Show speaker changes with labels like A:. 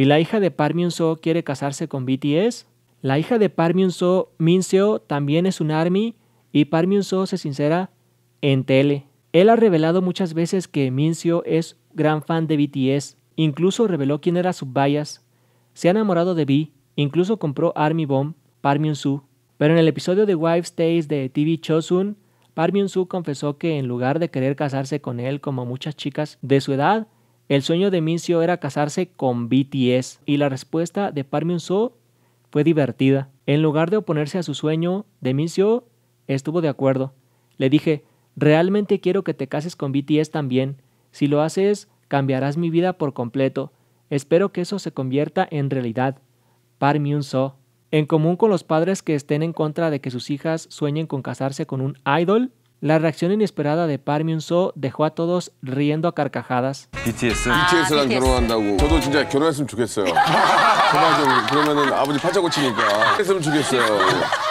A: ¿Y la hija de Park Myung-soo quiere casarse con BTS? La hija de Park Myung-soo, min también es un ARMY y Park Myung-soo se sincera en tele. Él ha revelado muchas veces que min es gran fan de BTS. Incluso reveló quién era su bias. Se ha enamorado de B. Incluso compró Army Bomb, Park soo Pero en el episodio de Wife Stays de TV Chosun, Park Myung-soo confesó que en lugar de querer casarse con él como muchas chicas de su edad, el sueño de Mincio era casarse con BTS y la respuesta de Park So fue divertida. En lugar de oponerse a su sueño, de Mincio estuvo de acuerdo. Le dije, realmente quiero que te cases con BTS también. Si lo haces, cambiarás mi vida por completo. Espero que eso se convierta en realidad. Park So. En común con los padres que estén en contra de que sus hijas sueñen con casarse con un idol, la reacción inesperada de Park so dejó a todos riendo a carcajadas.